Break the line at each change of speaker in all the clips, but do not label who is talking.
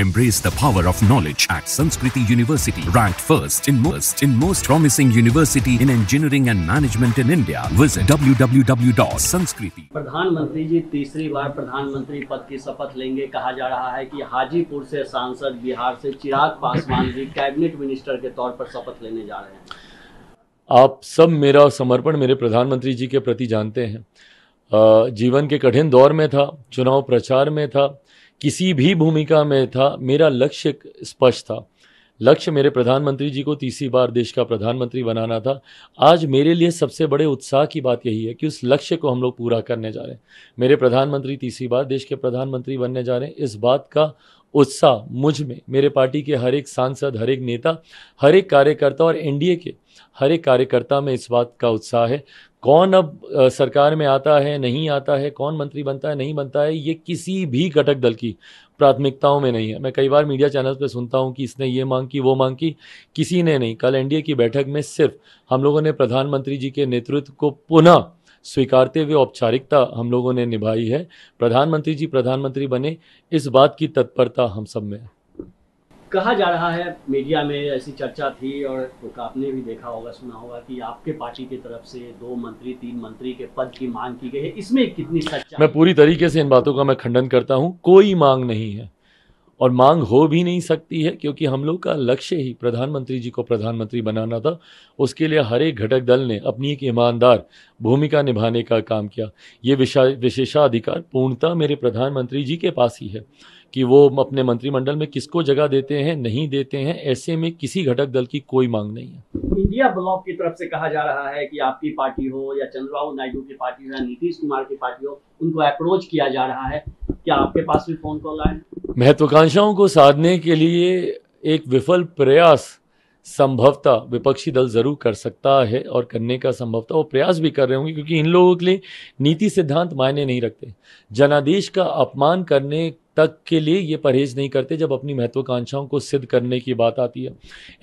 Embrace the power of knowledge at Sanskriti University, ranked first in most in most promising university in engineering and management in India. Visit www.sanskriti.
Pradhan Mantri प्रधानमंत्री जी तीसरी बार प्रधानमंत्री पद की शपथ लेंगे कहा जा रहा है कि हाजीपुर से सांसद बिहार से चिराग पासवान जी कैबिनेट मिनिस्टर के तौर पर शपथ लेने जा रहे
हैं आप सब मेरा समर्पण मेरे प्रधानमंत्री जी के प्रति जानते हैं जीवन के कठिन दौर में था चुनाव प्रचार में था किसी भी भूमिका में था मेरा लक्ष्य स्पष्ट था लक्ष्य मेरे प्रधानमंत्री जी को तीसरी बार देश का प्रधानमंत्री बनाना था आज मेरे लिए सबसे बड़े उत्साह की बात यही है कि उस लक्ष्य को हम लोग पूरा करने जा रहे हैं मेरे प्रधानमंत्री तीसरी बार देश के प्रधानमंत्री बनने जा रहे हैं इस बात का उत्साह मुझ में मेरे पार्टी के हर एक सांसद हर एक नेता हर एक कार्यकर्ता और एनडीए के हर एक कार्यकर्ता में इस बात का उत्साह है कौन अब सरकार में आता है नहीं आता है कौन मंत्री बनता है नहीं बनता है ये किसी भी घटक दल की प्राथमिकताओं में नहीं है मैं कई बार मीडिया चैनल्स पे सुनता हूँ कि इसने ये मांग की वो मांग की किसी ने नहीं कल एनडीए की बैठक में सिर्फ हम लोगों ने प्रधानमंत्री जी के नेतृत्व को पुनः स्वीकारते हुए औपचारिकता हम लोगों ने निभाई है प्रधानमंत्री जी प्रधानमंत्री बने इस बात की तत्परता हम सब में है
कहा जा रहा है मीडिया में ऐसी चर्चा थी और तो आपने भी देखा होगा सुना होगा कि आपके पार्टी की तरफ से दो मंत्री तीन मंत्री के पद की मांग की गई है इसमें कितनी सच्चाई
मैं पूरी तरीके से इन बातों का मैं खंडन करता हूँ कोई मांग नहीं है और मांग हो भी नहीं सकती है क्योंकि हम लोग का लक्ष्य ही प्रधानमंत्री जी को प्रधानमंत्री बनाना था उसके लिए हर एक घटक दल ने अपनी एक ईमानदार भूमिका निभाने का काम किया ये विशेषाधिकार पूर्णतः मेरे प्रधानमंत्री जी के पास ही है कि वो अपने मंत्रिमंडल में किसको जगह देते हैं नहीं देते हैं ऐसे में किसी घटक दल की कोई मांग नहीं है
इंडिया ब्लॉक की तरफ से कहा जा रहा है कि आपकी पार्टी हो या चंद्रबाबू नायडू की पार्टी हो या नीतीश कुमार की पार्टी हो उनको अप्रोच किया जा रहा है क्या आपके पास भी फोन कॉल आए
महत्वाकांक्षाओं को साधने के लिए एक विफल प्रयास संभवता विपक्षी दल जरूर कर सकता है और करने का संभवता वो प्रयास भी कर रहे होंगे क्योंकि इन लोगों के लिए नीति सिद्धांत मायने नहीं रखते जनादेश का अपमान करने तक के लिए ये परहेज नहीं करते जब अपनी महत्वाकांक्षाओं को सिद्ध करने की बात आती है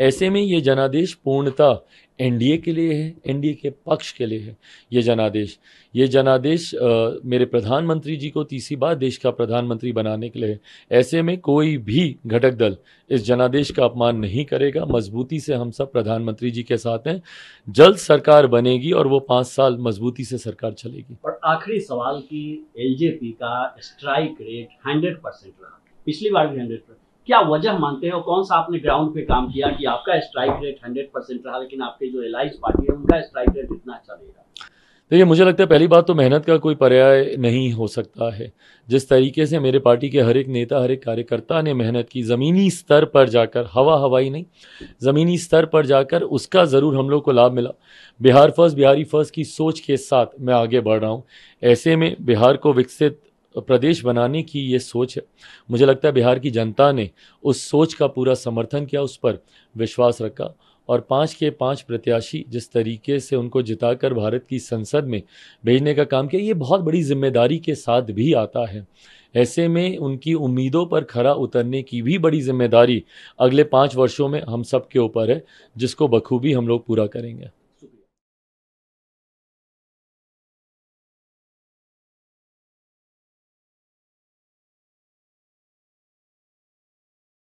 ऐसे में ये जनादेश पूर्णतः एनडीए के लिए है एनडीए के पक्ष के लिए है ये जनादेश ये जनादेश आ, मेरे प्रधानमंत्री जी को तीसरी बार देश का प्रधानमंत्री बनाने के लिए है ऐसे में कोई भी घटक दल इस जनादेश का अपमान नहीं करेगा मजबूती से हम सब प्रधानमंत्री जी के साथ हैं जल्द सरकार बनेगी और वो पाँच साल मजबूती से सरकार चलेगी
आखिरी सवाल कि एलजेपी का स्ट्राइक रेट हंड्रेड परसेंट रहा पिछली बार भी हंड्रेड परसेंट क्या वजह मानते हैं और कौन सा आपने ग्राउंड पे काम किया कि आपका स्ट्राइक रेट हंड्रेड परसेंट रहा लेकिन आपके जो एलाइज पार्टी है उनका स्ट्राइक रेट इतना अच्छा नहीं रहा
देखिए मुझे लगता है पहली बात तो मेहनत का कोई पर्याय नहीं हो सकता है जिस तरीके से मेरे पार्टी के हर एक नेता हर एक कार्यकर्ता ने मेहनत की ज़मीनी स्तर पर जाकर हवा हवाई नहीं ज़मीनी स्तर पर जाकर उसका ज़रूर हम लोग को लाभ मिला बिहार फर्स्ट बिहारी फर्स्ट की सोच के साथ मैं आगे बढ़ रहा हूँ ऐसे में बिहार को विकसित प्रदेश बनाने की ये सोच है मुझे लगता है बिहार की जनता ने उस सोच का पूरा समर्थन किया उस पर विश्वास रखा और पाँच के पाँच प्रत्याशी जिस तरीके से उनको जिताकर भारत की संसद में भेजने का काम किया ये बहुत बड़ी जिम्मेदारी के साथ भी आता है ऐसे में उनकी उम्मीदों पर खरा उतरने की भी बड़ी जिम्मेदारी अगले पाँच वर्षों में हम सब के ऊपर है जिसको बखूबी हम लोग पूरा करेंगे